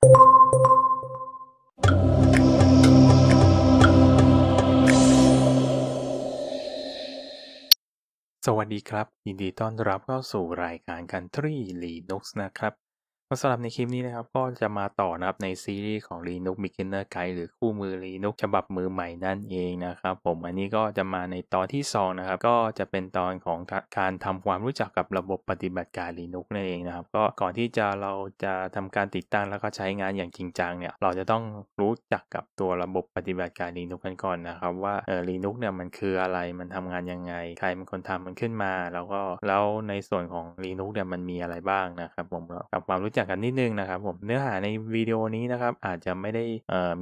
สวัสดีครับยินดีต้อนรับเข้าสู่รายการ Country Linux นะครับสำหรับในคลิปนี้นะครับก็จะมาต่อนะครับในซีรีส์ของ Linux Beginner Guide หรือคู่มือ Linux ฉบับมือใหม่นั่นเองนะครับ ผมอันนี้ก็จะมาในตอนที่2นะครับก็จะเป็นตอนของการทำความรู้จักกับระบบปฏิบัติการ Linux นั่นเองนะครับ ก็ก่อนที่จะเราจะทำการติดตั้งแล้วก็ใช้งานอย่างจริงจังเนี่ยเราจะต้องรู้จักกับตัวระบบปฏิบัติการ Linux กันก่อนนะครับว่าเออ Linux เนี่ยมันคืออะไรมันทำงานยังไงใครเป็นคนทำมันขึ้นมาแล้วก็แล้วในส่วนของ Linux เนี่ยมันมีอะไรบ้างนะครับผมกับความรู้จักจักกันนิดนึงนะครับผมเนื้อหาในวิดีโอนี้นะครับ อาจจะไม่ได้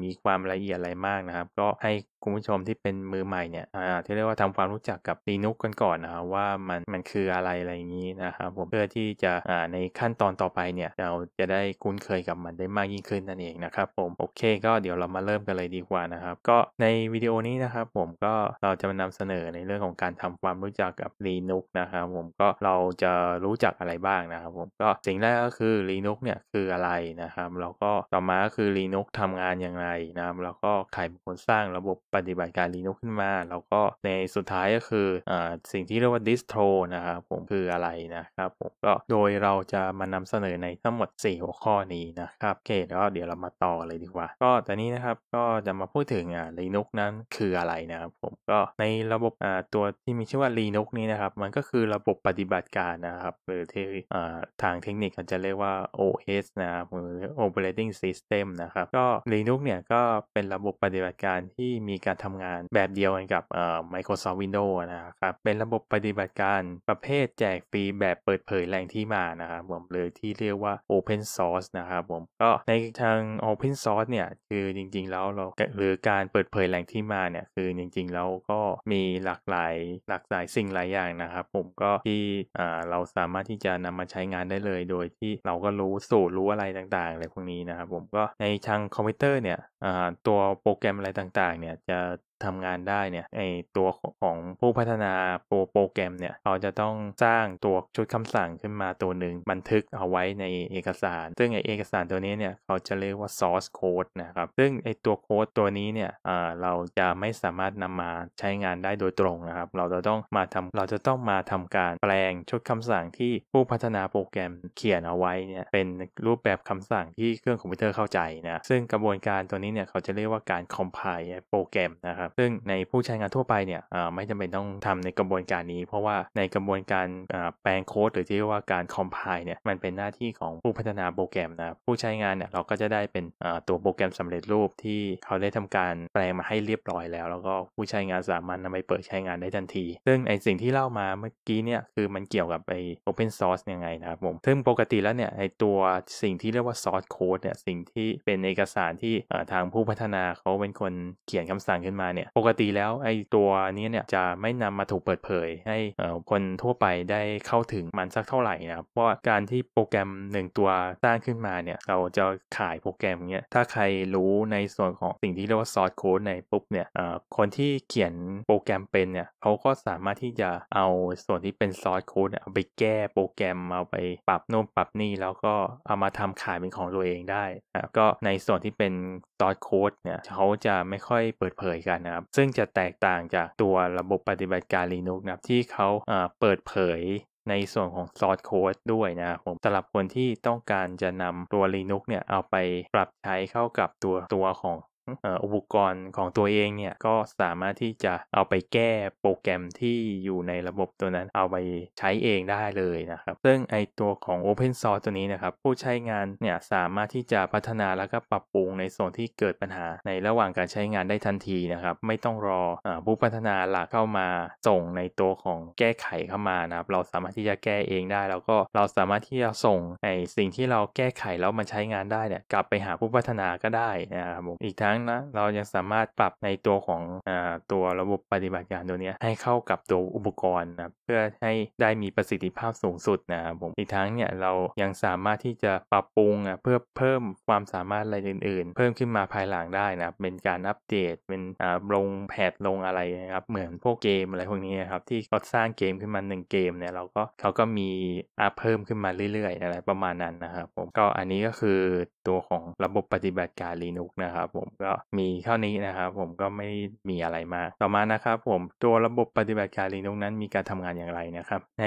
มีความละเอียดอะไรมากนะครับ ก็ให้คุณผู้ชมที่เป็นมือใหม่เนี่ยที่เรียกว่าทำความรู้จักกับ Linux กันก่อนนะครับว่ามันมันคืออะไรอะไรอย่างนี้นะครับผมเพื่อที่จะในขั้นตอนต่อไปเนี่ยเราจะได้คุ้นเคยกับมันได้มากยิ่งขึ้นนั่นเองนะครับผมโอเคก็เดี๋ยวเรามาเริ่มกันเลยดีกว่านะครับ ก็ในวิดีโอนี้นะครับผมก็เราจะมานำเสนอในเรื่องของการทำความรู้จักกับ Linux นะครับผมก็เราจะรู้จักอะไรบ้างนะครับผมก็สิ่งแรกก็คือ Linux Linux เนี่ยคืออะไรนะครับ แล้วก็ต่อมาคือ Linux ทำงานอย่างไรนะครับแล้วก็ใครเป็นคนสร้างระบบปฏิบัติการ Linux ขึ้นมา แล้วก็ในสุดท้ายก็คืออสิ่งที่เรียกว่า distro นะครับผมคืออะไรนะครับผมก็โดยเราจะมานำเสนอในทั้งหมด 4 หัวข้อนี้นะครับโอเคแล้วเดี๋ยวเรามาต่อเลยดีกว่า ก็ตอนนี้นะครับก็จะมาพูดถึงอ่า Linux นั้นคืออะไรนะครับผมก็ในระบบอ่าตัวที่มีชื่อว่า Linux นี้นะครับมันก็คือระบบปฏิบัติการนะครับหรือที่อ่าทางเทคนิคเขาจะเรียกว่า OS นะครับหรือ Operating System นะครับก็ Linux เนี่ย ก็เป็นระบบปฏิบัติการที่มีการทำงานแบบเดียวกัน กับ Microsoft Windows นะครับ เป็นระบบปฏิบัติการประเภทแจกฟรีแบบเปิดเผยแหล่งที่มานะครับผมหรือที่เรียกว่า Open Source นะครับผมก็ในทาง Open Source เนี่ยคือจริงๆแล้วเราหรือการเปิดเผยแหล่งที่มาเนี่ยคือจริงๆแล้วก็มีหลากหลายหลากหลายสิ่งหลายอย่างนะครับผมก็ที่เราสามารถที่จะนำมาใช้งานได้เลยโดยที่เราก็รูู้้สูตร รู้อะไรต่างๆอะไรพวกนี้นะครับผมก็ในทางคอมพิวเตอร์เนี่ยตัวโปรแกรมอะไรต่าง ๆ เนี่ยจะทำงานได้เนี่ยไอตัวของผู้พัฒนาโปรโปรแกรมเนี่ยเขาจะต้องสร้างตัวชุดคำสั่งขึ้นมาตัวหนึ่งบันทึกเอาไว้ในเอกสารซึ่งไอเอกสารตัวนี้เนี่ยเขาจะเรียกว่า source code นะครับ ซึ่งไอตัวโค้ดตัวนี้เนี่ยเราจะไม่สามารถนำมาใช้งานได้โดยตรงนะครับเราจะต้องมาทำเราจะต้องมาทำการแปลงชุดคำสั่งที่ผู้พัฒนาโปรแกรมเขียนเอาไว้เนี่ยเป็นรูปแบบคำสั่งที่เครื่องคอมพิวเตอร์เข้าใจนะซึ่งกระบวนการตัวนี้เนี่ยเขาจะเรียกว่าการ compile โปรแกรมนะครับซึ่งในผู้ใช้งานทั่วไปเนี่ยไม่จำเป็นต้องทำในกระบวนการนี้ เพราะว่าในกระบวนการแปลงโค้ดหรือที่เรียกว่าการคอมไพน์เนี่ยมันเป็นหน้าที่ของผู้พัฒนาโปรแกรมนะผู้ใช้งานเนี่ยเราก็จะได้เป็นตัวโปรแกรมสำเร็จรูปที่เขาได้ทำการแปลงมาให้เรียบร้อยแล้ว แล้วก็ผู้ใช้งานสามารถนำไปเปิดใช้งานได้ทันที ซึ่งไอสิ่งที่เล่ามาเมื่อกี้เนี่ยคือมันเกี่ยวกับไอโอเพนซอร์สยังไงนะครับผมซึ่งปกติแล้วเนี่ยไอตัวสิ่งที่เรียกว่าซอร์สโค้ดเนี่ยสิ่งที่เป็นเอกสารที่ทางผู้พัฒนาเขาเป็นคนเขียนคำสั่งขึ้นมาเนี่ยปกติแล้วไอ้ตัวนี้เนี่ยจะไม่นำมาถูกเปิดเผย ให้คนทั่วไปได้เข้าถึงมันสักเท่าไหร่นะครับเพราะการที่โปรแกรม 1 ตัวสร้างขึ้นมาเนี่ยเราจะขายโปรแกรมเนี้ยถ้าใครรู้ในส่วนของสิ่งที่เรียกว่าซอสโค้ดในปุ๊บเนี่ยคนที่เขียนโปรแกรมเป็นเนี่ยเขาก็สามารถที่จะเอาส่วนที่เป็นซอสโค้ดเอาไปแก้โปรแกรมเอาไปปรับโน้มปรับนี่แล้วก็เอามาทำขายเป็นของตัวเองได้นะก็ในส่วนที่เป็นซอสโค้ดเนี่ยเขาจะไม่ค่อยเปิดเผยกันะครับซึ่งจะแตกต่างจากตัวระบบปฏิบัติการ Linux นะครับที่เขาเปิดเผยในส่วนของซอสโค้ดด้วยนะครับผมสำหรับคนที่ต้องการจะนำตัว Linux เนี่ยเอาไปปรับใช้เข้ากับตัวตัวของอุปกรณ์ของตัวเองเนี่ย ก็สามารถที่จะเอาไปแก้โปรแกรมที่อยู่ในระบบตัวนั้น เอาไปใช้เองได้เลยนะครับซึ่งไอตัวของ Open Source ตัวนี้นะครับผู้ใช้งานเนี่ยสามารถที่จะพัฒนาแล้วก็ปรับปรุงในส่วนที่เกิดปัญหาในระหว่างการใช้งานได้ทันทีนะครับไม่ต้องรอผู้พัฒนาหลักเข้ามาส่งในตัวของแก้ไขเข้ามานะครับเราสามารถที่จะแก้เองได้ แล้วก็เราสามารถที่จะส่งไอสิ่งที่เราแก้ไขแล้วมันใช้งานได้เนี่ยกลับไปหาผู้พัฒนาก็ได้นะครับผมอีกทั้งนั้นนะเรายังสามารถปรับในตัวของอตัวระบบปฏิบัติการตัวนี้ให้เข้ากับตัวอุปกรณ์นะเพื่อให้ได้มีประสิทธิภาพสูงสุดนะครับผมอีกทั้งเนี่ยเรายังสามารถที่จะปรับปรุงเพื่อเพิ่มความสามารถอะไรอื่น ๆ เพิ่มขึ้นมาภายหลังได้นะเป็นการอัปเดต เป็นลงแพดลงอะไรนะครับเหมือนพวกเกมอะไรพวกนี้นะครับที่เขาสร้างเกมขึ้นมา1เกมเนี่ยเราก็เขาก็มีอัพเพิ่มขึ้นมาเรื่อยๆ อะไรประมาณนั้นนะครับผมก็อันนี้ก็คือตัวของระบบปฏิบัติการ Linux นะครับผมก็มีเท่านี้นะครับผมก็ไม่มีอะไรมากต่อมานะครับผมตัวระบบปฏิบัติการ Linux นั้นมีการทำงานอย่างไรนะครับใน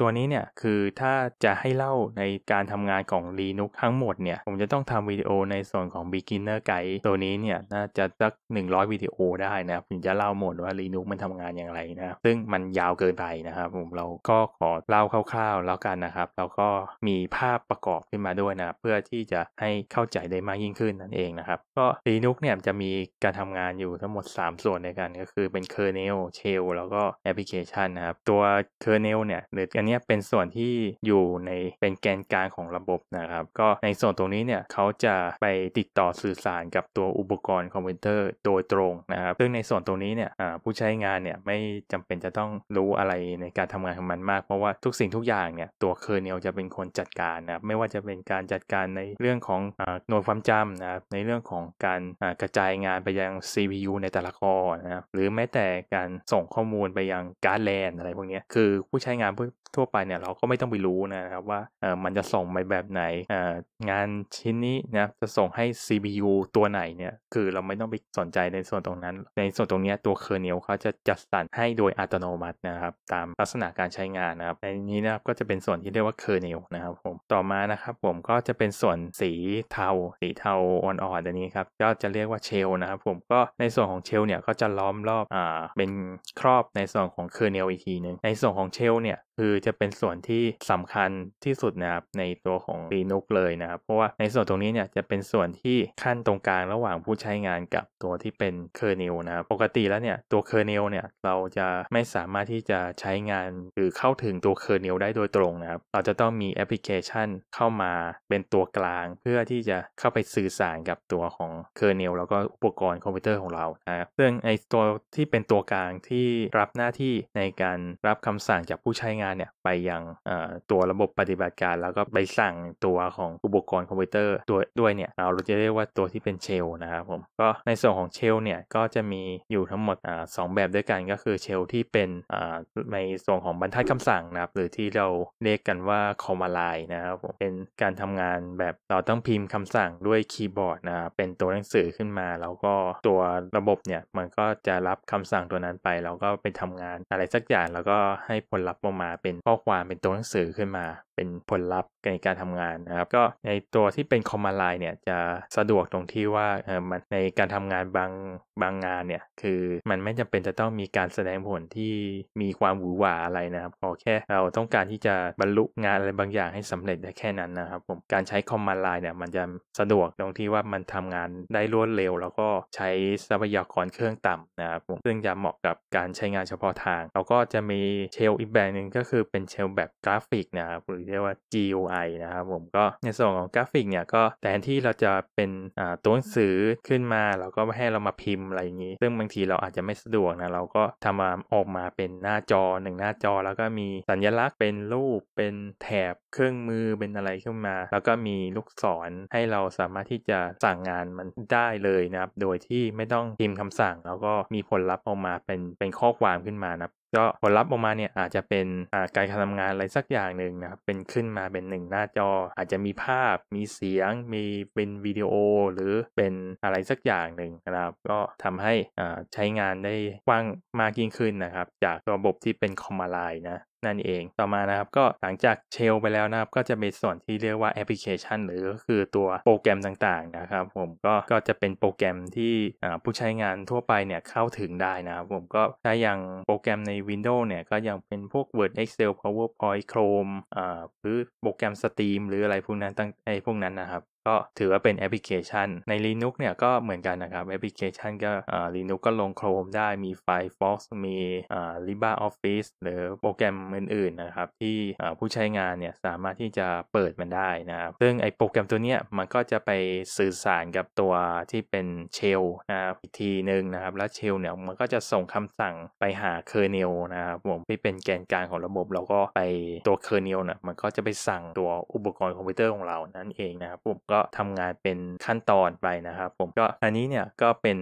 ตัวนี้เนี่ยคือถ้าจะให้เล่าในการทำงานของ Linux ทั้งหมดเนี่ยผมจะต้องทำวิดีโอในส่วนของ Beginner Guide ตัวนี้เนี่ยน่าจะสัก100วิดีโอได้นะครับผมจะเล่าหมดว่า Linux มันทำงานอย่างไรนะซึ่งมันยาวเกินไปนะครับผมเราก็ขอเล่าคร่าวๆแล้วกันนะครับแล้วก็มีภาพประกอบขึ้นมาด้วยนะเพื่อที่จะใหเข้าใจได้มากยิ่งขึ้นนั่นเองนะครับ ก็ Linux เนี่ยจะมีการทำงานอยู่ทั้งหมด 3 ส่วนในกันก็คือเป็น kernel shell แล้วก็แอปพลิเคชันนะครับตัว kernel เนี่ยหรืออันนี้เป็นส่วนที่อยู่ในเป็นแกนกลางของระบบนะครับ ก็ในส่วนตรงนี้เนี่ยเขาจะไปติดต่อสื่อสารกับตัวอุปกรณ์คอมพิวเตอร์โดยตรงนะครับ ซึ่งในส่วนตรงนี้เนี่ยผู้ใช้งานเนี่ยไม่จำเป็นจะต้องรู้อะไรในการทำงานของมันมากเพราะว่าทุกสิ่งทุกอย่างเนี่ยตัวเคอร์เนลจะเป็นคนจัดการนะครับไม่ว่าจะเป็นการจัดการในเรื่องของหน่วยความจำนะครับในเรื่องของการกระจายงานไปยัง CPU ในแต่ละคอนะครับหรือแม้แต่การส่งข้อมูลไปยังการ์ดแลนอะไร พวกนี้คือผู้ใช้งานทั่วไปเนี่ยเราก็ไม่ต้องไปรู้นะครับว่า เออมันจะส่งไปแบบไหนเอองานชิ้นนี้นะจะส่งให้ CPU ตัวไหนเนี่ยคือเราไม่ต้องไปสนใจในส่วนตรงนั้น ในส่วนตรงนี้ตัวเคอร์เนลเขาจะจัดสรรให้โดยอัตโนมัตินะครับตามลักษณะการใช้งาน นะครับในนี้นะครับก็จะเป็นส่วนที่เรียกว่าเคอร์เนลนะครับผมต่อมานะครับ ผมก็จะเป็นส่วนสีเทาสีเทาอ่อนๆอันนี้ครับก็จะเรียกว่าเชลนะครับผมก็ในส่วนของเชลเนี่ยก็จะล้อมรอบอ่าเป็นครอบในส่วนของเคอร์เนลอีกทีนึงในส่วนของเชลเนี่ยคือจะเป็นส่วนที่สำคัญที่สุดนะครับในตัวของ Linux เลยนะครับเพราะว่าในส่วนตรงนี้เนี่ยจะเป็นส่วนที่ขั้นตรงกลางระหว่างผู้ใช้งานกับตัวที่เป็นเคอร์เนลนะครับปกติแล้วเนี่ยตัวเคอร์เนลเนี่ยเราจะไม่สามารถที่จะใช้งานหรือเข้าถึงตัวเคอร์เนลได้โดยตรงนะครับเราจะต้องมีแอปพลิเคชันเข้ามาเป็นตัวกลาง เพื่อที่จะเข้าไปสื่อสารกับตัวของเคอร์เนลแล้วก็อุปกรณ์คอมพิวเตอร์ของเรานะครับซึ่งไอตัวที่เป็นตัวกลางที่รับหน้าที่ในการรับคำสั่งจากผู้ใช้งานาตเนี่ยไปยังตัวระบบปฏิบัติการแล้วก็ไปสั่งตัวของอุปกรณ์คอมพิวเตอร์ตัวด้วยเนี่ยเราจะเรียกว่าตัวที่เป็นเชลนะครับผมก็ในส่วนของเชลเนี่ยก็จะมีอยู่ทั้งหมดสองแบบด้วยกันก็คือเชลที่เป็นในส่วนของบรรทัดคำสั่งนะครับหรือที่เราเรียกกันว่าคอมมาไลน์นะครับผมเป็นการทำงานแบบเราต้องพิมพ์คำสั่งด้วยคีย์บอร์ดนะเป็นตัวหนังสือขึ้นมา แล้วก็ตัวระบบเนี่ยมันก็จะรับคำสั่งตัวนั้นไปแล้วก็ไปทำงานอะไรสักอย่างแล้วก็ให้ผลลัพธ์ออกมาเป็นข้อความเป็นตัวหนังสือขึ้นมาเป็นผลลัพธ์ในการทำงานนะครับก็ในตัวที่เป็นคอมมาไลน์เนี่ยจะสะดวกตรงที่ว่าเออมันในการทำงานบางบางงานเนี่ยคือมันไม่จำเป็นจะต้องมีการแสดงผลที่มีความหวือหวาอะไรนะครับพอแค่เราต้องการที่จะบรรลุงานอะไรบางอย่างให้สำเร็จได้แค่นั้นนะครับผมการใช้คอมมาไลน์เนี่ยมันจะสะดวกตรงที่ว่ามันทำงานได้รวดเร็วแล้วก็ใช้ทรัพยากรเครื่องต่ำนะครับผมซึ่งจะเหมาะกับการใช้งานเฉพาะทางแล้วก็จะมีเชลอีกแบบหนึ่งก็คือเป็นเชลแบบกราฟิกนะครับหรือเรียกว่า GUI นะครับผมก็ในส่วนของกราฟิกเนี่ยก็แทนที่เราจะเป็นตัวหนังสือขึ้นมาเราก็ให้เรามาพิมพ์อะไรอย่างนี้ ซึ่งบางทีเราอาจจะไม่สะดวกนะเราก็ทำมาออกมาเป็นหน้าจอหนึ่งหน้าจอ แล้วก็มีสัญลักษณ์เป็นรูปเป็นแถบเครื่องมือเป็นอะไรขึ้นมา แล้วก็มีลูกศรให้เราสามารถที่จะสั่งงานมันได้เลยนะครับ โดยที่ไม่ต้องพิมพ์คำสั่ง แล้วก็มีผลลัพธ์ออกมาเป็นเป็นข้อความขึ้นมานะก็ผลลัพธ์ออกมาเนี่ย อาจจะเป็นการทำงานอะไรสักอย่างหนึ่งนะครับ เป็นขึ้นมาเป็นหนึ่งหน้าจออาจจะมีภาพมีเสียง มีเป็นวิดีโอหรือเป็นอะไรสักอย่างหนึ่งนะครับ ก็ทำให้ใช้งานได้กว้างมากยิ่งขึ้นนะครับ จากระบบที่เป็นคอมมาไลน์นะนั่นเอง ต่อมานะครับก็หลังจากเชลไปแล้วนะครับ ก็จะมีส่วนที่เรียกว่าแอปพลิเคชัน หรือก็คือตัวโปรแกรมต่างๆนะครับผม ก็ก็จะเป็นโปรแกรมที่ผู้ใช้งานทั่วไปเนี่ยเข้าถึงได้นะครับผมก็ถ้าอย่างโปรแกรมใน Windows เนี่ยก็ยังเป็นพวก Word Excel PowerPoint Chrome อ่าหรือโปรแกรม Steam หรืออะไรพวกนั้นตั้งไอพวกนั้นนะครับ็ถือว่าเป็นแอปพลิเคชันใน Linux เนี่ยก็เหมือนกันนะครับแอปพลิเคชันก็ Linux ก็ลง Chrome ได้มี Firefox มี LibreOffice หรือโปรแกรมอื่นๆนะครับ ที่ผู้ใช้งานเนี่ยสามารถที่จะเปิดมันได้นะครับ ซึ่งไอโปรแกรมตัวเนี้ยมันก็จะไปสื่อสารกับตัวที่เป็นเชลนะครับอีกทีหนึ่งนะครับ แล้วเชลเนี่ยมันก็จะส่งคำสั่งไปหาเคอร์เนลนะครับผมที่เป็นแกนกลางของระบบเราก็ไปตัวเคอร์เนลน่ยมันก็จะไปสั่งตัวอุปกรณ์คอมพิวเตอร์ของเรานั่นเองนะครับผมก็็ทำงานเป็นขั้นตอนไปนะครับผมก็อันนี้เนี่ยก็เป็น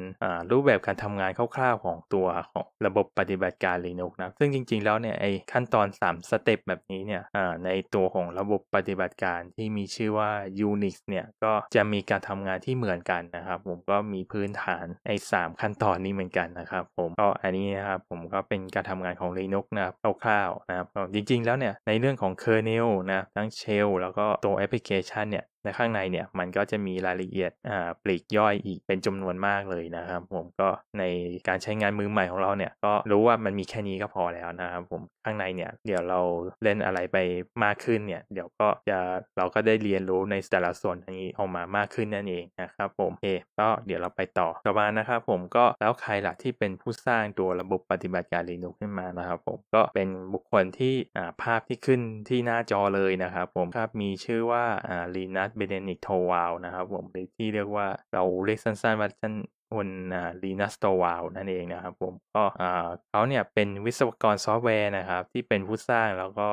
รูปแบบการทำงานคร่าวๆของตัวของระบบปฏิบัติการ Linux นะซึ่งจริงๆแล้วเนี่ยไอขั้นตอน3สเต็ปแบบนี้เนี่ยในตัวของระบบปฏิบัติการที่มีชื่อว่า Unix เนี่ยก็จะมีการทำงานที่เหมือนกันนะครับผมก็มีพื้นฐานไอสามขั้นตอนนี้เหมือนกันนะครับผมก็อันนี้นะครับผมก็เป็นการทำงานของ Linux นะคร่าวๆนะครับจริง ๆ แล้วเนี่ยในเรื่องของ kernel นะทั้ง shell แล้วก็ตัวแอปพลิเคชันเนี่ยและข้างในเนี่ยมันก็จะมีรายละเอียดอ่าปลีก ย่อยอีกเป็นจำนวนมากเลยนะครับผมก็ในการใช้งานมือใหม่ของเราเนี่ยก็รู้ว่ามันมีแค่นี้ก็พอแล้วนะครับผมข้างในเนี่ยเดี๋ยวเราเล่นอะไรไปมากขึ้นเนี่ยเดี๋ยวก็จะเราก็ได้เรียนรู้ในแต่ละส่วนนี้ออกมามากขึ้นนั่นเองนะครับผมเอก็เดี๋ยวเราไปต่อต่อมานะครับผมก็แล้วใครล่ะที่เป็นผู้สร้างตัวระบบปฏิบัติการ Linux ขึ้นมานะครับผมก็เป็นบุคคลที่ภาพที่ขึ้นที่หน้าจอเลยนะครับผมครับมีชื่อว่าอ่าัสเบเดนิกโทวาวนะครับ ผมหรือที่เรียกว่าเราเรียกสั้น ๆ ว่าท่านคุณลีนัสโตวาวนั่นเองนะครับ ผม ก็เขาเนี่ยเป็นวิศวกรซอฟต์แวร์นะครับที่เป็นผู้สร้างแล้วก็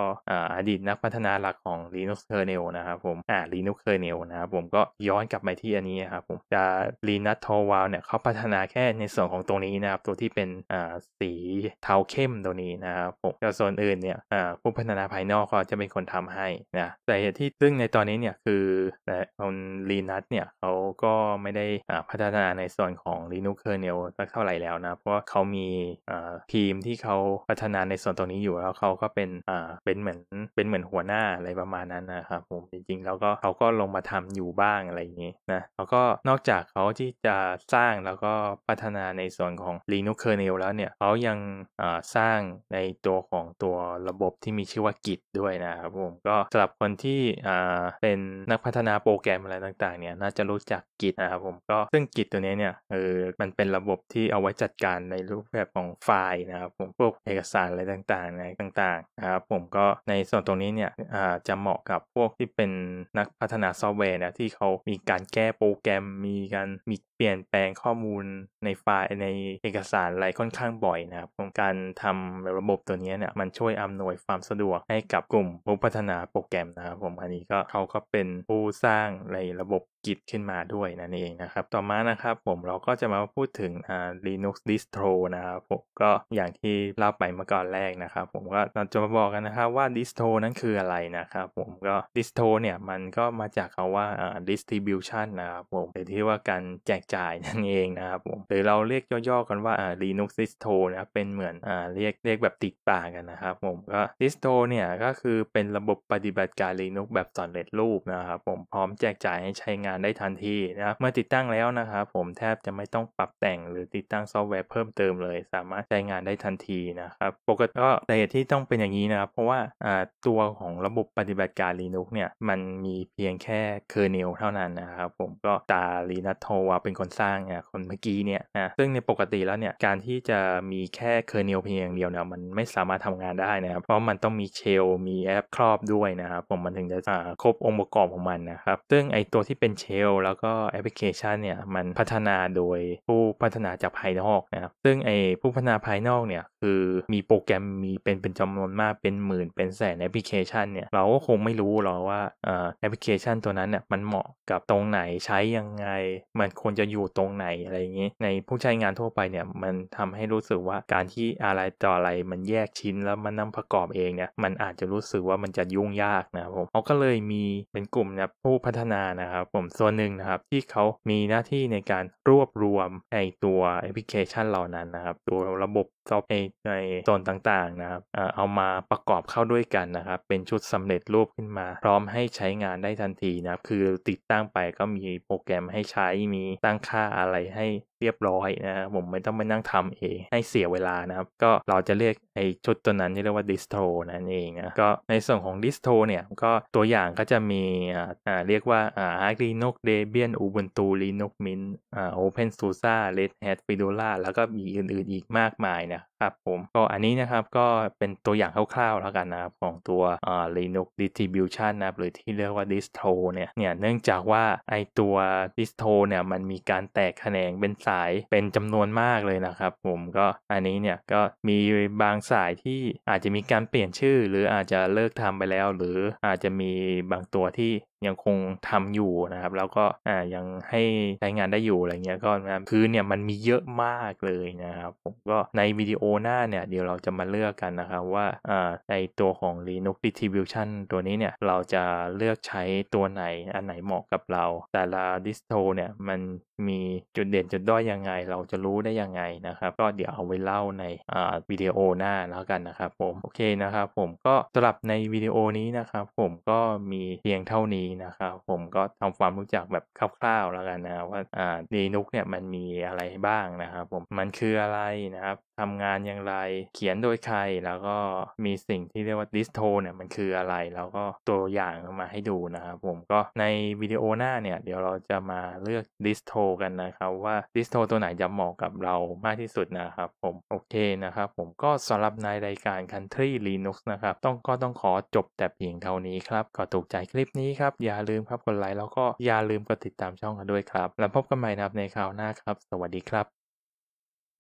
อดีตนักพัฒนาหลักของ Linux Kernel นะครับผมอ่า Linux Kernel นะครับผมก็ย้อนกลับไปที่อันนี้นครับผมจะลีนัสโตวาวเนี่ยเขาพัฒนาแค่ในส่วนของตรงนี้นะครับ ตัวที่เป็นสีเทาเข้มตัวนี้นะครับผมแต่ส่วนอื่นเนี่ยผู้พัฒนาภายนอกก็จะเป็นคนทำให้นะแต่ที่ซึ่งในตอนนี้เนี่ยคือคนลีนัสเนี่ยเขาก็ไม่ได้พัฒนาในส่วนของของ Linux kernel สักเท่าไหร่แล้วนะ เพราะเขามีทีมที่เขาพัฒนาในส่วนตรงนี้อยู่ แล้วเขาก็เป็นเป็นเหมือนเป็นเหมือนหัวหน้าอะไรประมาณนั้นนะครับผม จริงๆ แล้วก็เขาก็ลงมาทำอยู่บ้างอะไรอย่างนี้นะแล้วก็นอกจากเขาที่จะสร้างแล้วก็พัฒนาในส่วนของ Linux kernel แล้วเนี่ย เขายังสร้างในตัวของตัวระบบที่มีชื่อว่า Git ด้วยนะครับผม ก็สำหรับคนที่เป็นนักพัฒนาโปรแกรมอะไรต่าง ๆเนี่ยน่าจะรู้จัก Git นะครับผม ก็ซึ่ง Git ตัวนี้เนี่ยเออมันเป็นระบบที่เอาไว้จัดการในรูปแบบของไฟล์นะครับผมพวกเอกสารอะไรต่างๆนะต่างๆนะครับผมก็ในส่วนตรงนี้เนี่ยจะเหมาะกับพวกที่เป็นนักพัฒนาซอฟต์แวร์นะที่เขามีการแก้โปรแกรมมีการมีลี่ยนแปลงข้อมูลในไฟล์ในเอกสารอะไรค่อนข้างบ่อยนะครับการทำระบบตัวนี้เนี่ยมันช่วยอำนวยความสะดวกให้กับกลุ่มผู้พัฒนาโปรแกรมนะครับผมอันนี้ก็เขาก็เป็นผู้สร้างในระบบกิจขึ้นมาด้วยนั่นเองนะครับ ต่อมานะครับผมเราก็จะมาพูดถึง อ่า Linux distro นะครับผมก็อย่างที่เล่าไปเมื่อก่อนแรกนะครับผมก็เราจะมาบอกกันนะครับ ว่า distro นั้นคืออะไรนะครับผมก็ distro เนี่ยมันก็มาจากคาว่า distribution นะครับผมหรือที่ว่าการแจกจ่ายนั่นเองนะครับผมหรือเราเรียกย่อๆกันว่าอ่า Linux distro นะเป็นเหมือนอ่าเรียกเรียกแบบติดปากกันนะครับผมก็ distro เนี่ยก็คือเป็นระบบปฏิบัติการ Linux แบบสำเร็จรูปนะครับผมพร้อมแจกจ่ายให้ใช้งานได้ทันทีนะเมื่อติดตั้งแล้วนะครับผมแทบจะไม่ต้องปรับแต่งหรือติดตั้งซอฟต์แวร์เพิ่มเติมเลย สามารถใช้งานได้ทันทีนะครับปกติก็แต่ที่ต้องเป็นอย่างนี้นะครับเพราะว่าอ่าตัวของระบบปฏิบัติการ Linux เนี่ยมันมีเพียงแค่เคอร์เนลเท่านั้นนะครับผมก็ตาลีนัทโทวาเป็นคนคนสร้างเนี่ยคนเมื่อกี้เนี่ยนะซึ่งในปกติแล้วเนี่ยการที่จะมีแค่เคอร์เนลเพียงอย่างเดียวเนี่ยมันไม่สามารถทำงานได้นะครับเพราะมันต้องมีเชล มีแอปครอบด้วยนะครับผมมันถึงจะครบองค์ประกอบของมันนะครับซึ่งไอตัวที่เป็นเชลแล้วก็แอปพลิเคชันเนี่ยมันพัฒนาโดยผู้พัฒนาจากภายนอกนะครับซึ่งไอผู้พัฒนาภายนอกเนี่ยคือมีโปรแกรมมีเป็นเป็นจำนวนมากเป็นหมื่นเป็นแสนแอปพลิเคชันเนี่ยเราก็คงไม่รู้หรอกว่าแอปพลิเคชันตัวนั้นเนี่ยมันเหมาะกับตรงไหนใช้ยังไงมันควรจะะอยู่ตรงไหนอะไรอย่างนี้ในผู้ใช้งานทั่วไปเนี่ยมันทำให้รู้สึกว่าการที่อะไรต่ออะไรมันแยกชิ้นแล้วมันนำประกอบเองเนี่ยมันอาจจะรู้สึกว่ามันจะยุ่งยากนะครับผมเขาก็เลยมีเป็นกลุ่มนะผู้พัฒนานะครับผมส่วนหนึ่งนะครับที่เขามีหน้าที่ในการรวบรวมไอตัวแอปพลิเคชันเหล่านั้นนะครับตัวระบบซอฟต์ในโซนต่างๆนะครับเอามาประกอบเข้าด้วยกันนะครับเป็นชุดสำเร็จรูปขึ้นมา พร้อมให้ใช้งานได้ทันทีนะครับคือติดตั้งไปก็มีโปรแกรมให้ใช้มีตั้ง้างค่าอะไรให้เรียบร้อยนะผมไม่ต้องไปนั่งทำเองให้เสียเวลานะครับ ก็เราจะเรียกไอ้ชุดตัวนั้นที่เรียกว่าดิสโทนั่นเองนะก็ในส่วนของดิสโทเนี่ยก็ตัวอย่างก็จะมีอ่าเรียกว่าอ่า Arch l i นกเดเบียนอูบ n นตูลีน x m i n อ่า o p e ซ s u าเลดแฮ a ฟิโดล่าแล้วก็มีอื่นๆอีกมากมายนะครับผม ก็อันนี้นะครับก็เป็นตัวอย่างคร่าวๆแล้วกันนะครับ ของตัวอ่าลีน u x d ิ s ิ r i b u t i นะรหรือที่เรียกว่าดิสโทเนี่ยเนี่ยเนื่องจากว่าไอตัวดิสโทเนี่ยมันมีการแตกแขนงเป็นสายเป็นจำนวนมากเลยนะครับผมก็อันนี้เนี่ยก็มีบางสายที่อาจจะมีการเปลี่ยนชื่อหรืออาจจะเลิกทำไปแล้วหรืออาจจะมีบางตัวที่ยังคงทำอยู่นะครับแล้วก็อ่ายังให้ใช้งานได้อยู่อะไรเงี้ยก็นะพื้นเนี่ยมันมีเยอะมากเลยนะครับผมก็ในวิดีโอหน้าเนี่ยเดี๋ยวเราจะมาเลือกกันนะครับว่าอ่าในตัวของ Linux Distribution ตัวนี้เนี่ย เราจะเลือกใช้ตัวไหนอันไหนเหมาะกับเราแต่ละดิสโทเนี่ยมันมีจุดเด่นจุดด้อยยังไง เราจะรู้ได้ยังไงนะครับก็เดี๋ยวเอาไว้เล่าในอ่าวิดีโอหน้าแล้วกันนะครับผมโอเคนะครับผมก็สำหรับในวิดีโอนี้นะครับ ผมก็มีเพียงเท่านี้นะครับผมก็ทำความรู้จักแบบคร่าวๆแล้วกันนะ ว่าอ่าุกเนี่ยมันมีอะไรบ้างนะครับผมมันคืออะไรนะครับทำงานอย่างไร เขียนโดยใคร แล้วก็มีสิ่งที่เรียกว่าดิสโทเนี่ยมันคืออะไร แล้วก็ตัวอย่างมาให้ดูนะครับผม ก็ในวิดีโอหน้าเนี่ย เดี๋ยวเราจะมาเลือกดิสโทกันนะครับ ว่าดิสโทตัวไหนจะเหมาะกับเรามากที่สุดนะครับ ผม โอเคนะครับ ผมก็สำหรับในรายการ Country Linux นะครับ ต้องก็ต้องขอจบแต่เพียงเท่านี้ครับ ก็ถูกใจคลิปนี้ครับ อย่าลืมครับ กดไลค์แล้วก็อย่าลืมกดติดตามช่องกันด้วยครับ แล้วพบกันใหม่นะครับในคราวหน้าครับ สวัสดีครับ